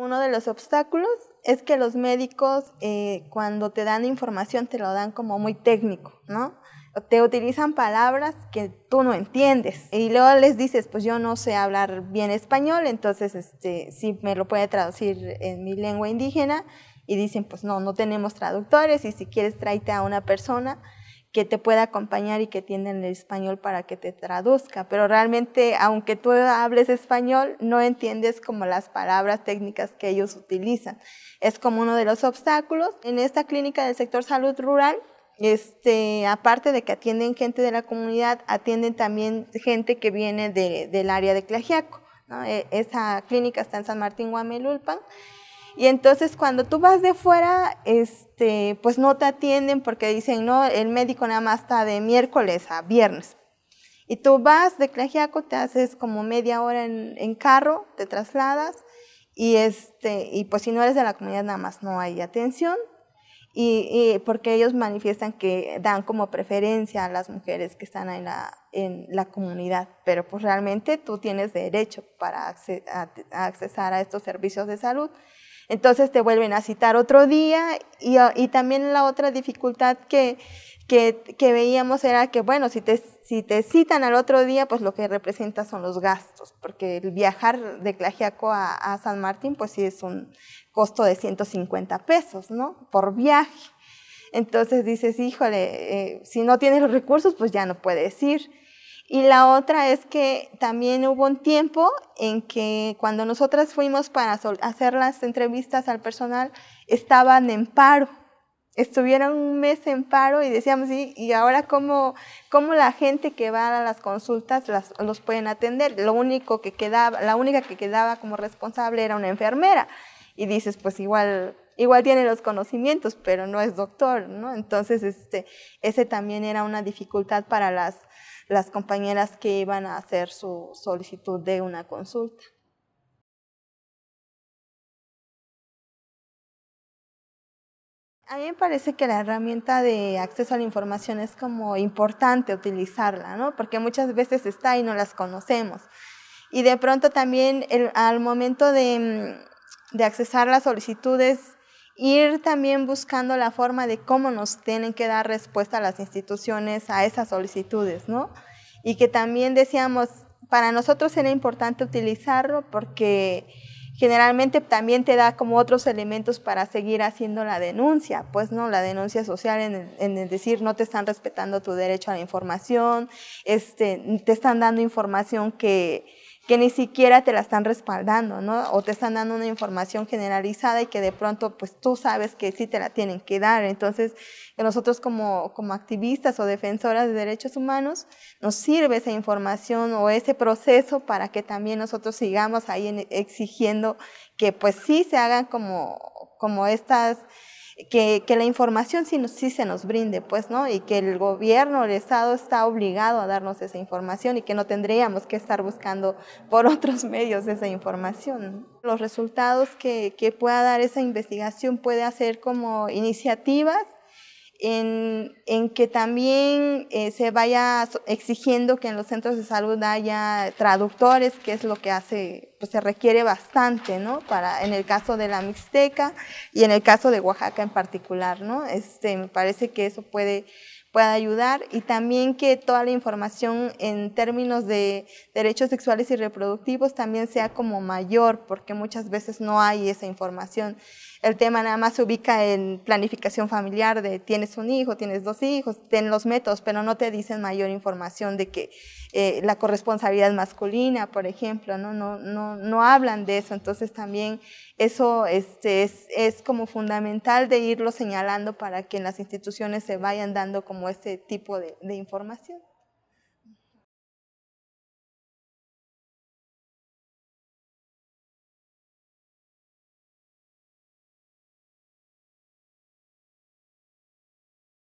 Uno de los obstáculos es que los médicos eh, cuando te dan información te lo dan como muy técnico, ¿no? Te utilizan palabras que tú no entiendes y luego les dices, pues yo no sé hablar bien español, entonces este, sí me lo puede traducir en mi lengua indígena y dicen, pues no, no tenemos traductores y si quieres tráete a una persona que te pueda acompañar y que tienen el español para que te traduzca. Pero realmente, aunque tú hables español, no entiendes como las palabras técnicas que ellos utilizan. Es como uno de los obstáculos. En esta clínica del sector salud rural, este, aparte de que atienden gente de la comunidad, atienden también gente que viene del área de Clagiaco. E, esa clínica está en San Martín Guamelulpan y entonces cuando tú vas de fuera, este, pues no te atienden porque dicen, no, el médico nada más está de miércoles a viernes. Y tú vas de Clagiaco, te haces como media hora en, carro, te trasladas y, este, y pues si no eres de la comunidad nada más no hay atención. Y, porque ellos manifiestan que dan como preferencia a las mujeres que están en la, en la comunidad, pero pues realmente tú tienes derecho para a, accesar a estos servicios de salud. Entonces te vuelven a citar otro día y, ah, también la otra dificultad que, veíamos era que, bueno, si te, si te citan al otro día, pues lo que representa son los gastos, porque el viajar de Clagiaco a, San Martín, pues sí es un costo de 150 pesos, ¿no? Por viaje. Entonces dices, híjole, eh, si no tienes los recursos, pues ya no puedes ir. Y la otra es que también hubo un tiempo en que cuando nosotras fuimos para hacer las entrevistas al personal, estaban en paro. Estuvieron un mes en paro y decíamos, ¿y, y ahora cómo, cómo, la gente que va a las consultas los pueden atender? Lo único que quedaba, la única que quedaba como responsable era una enfermera. Y dices, pues igual igual tiene los conocimientos, pero no es doctor, ¿no? Entonces, este, ese también era una dificultad para las, compañeras que iban a hacer su solicitud de una consulta. A mí me parece que la herramienta de acceso a la información es como importante utilizarla, ¿no? Porque muchas veces está y no las conocemos. Y de pronto también al momento de, mm, de accesar las solicitudes ir también buscando la forma de cómo nos tienen que dar respuesta a las instituciones a esas solicitudes, ¿no? Y que también decíamos, para nosotros era importante utilizarlo porque generalmente también te da como otros elementos para seguir haciendo la denuncia, pues no, la denuncia social en el, decir no te están respetando tu derecho a la información, este, te están dando información que que ni siquiera te la están respaldando, ¿no? O te están dando una información generalizada y que de pronto, pues tú sabes que sí te la tienen que dar. Entonces, nosotros como, como activistas o defensoras de derechos humanos, nos sirve esa información o ese proceso para que también nosotros sigamos ahí exigiendo que pues sí se hagan como, como estas que, que, la información sí, sí se nos brinde, pues, ¿no? Y que el gobierno, el Estado está obligado a darnos esa información y que no tendríamos que estar buscando por otros medios esa información. Los resultados que, que pueda dar esa investigación puede hacer como iniciativas en, que también eh, se vaya exigiendo que en los centros de salud haya traductores, que es lo que hace, pues se requiere bastante, ¿no? Para, en el caso de la Mixteca y en el caso de Oaxaca en particular, ¿no? Este, me parece que eso puede pueda ayudar y también que toda la información en términos de derechos sexuales y reproductivos también sea como mayor, porque muchas veces no hay esa información. El tema nada más se ubica en planificación familiar de tienes un hijo, tienes dos hijos, ten los métodos, pero no te dicen mayor información de que eh, la corresponsabilidad masculina, por ejemplo, ¿no? No, no, no hablan de eso, entonces también eso este, es, es como fundamental de irlo señalando para que en las instituciones se vayan dando como como ese tipo de información.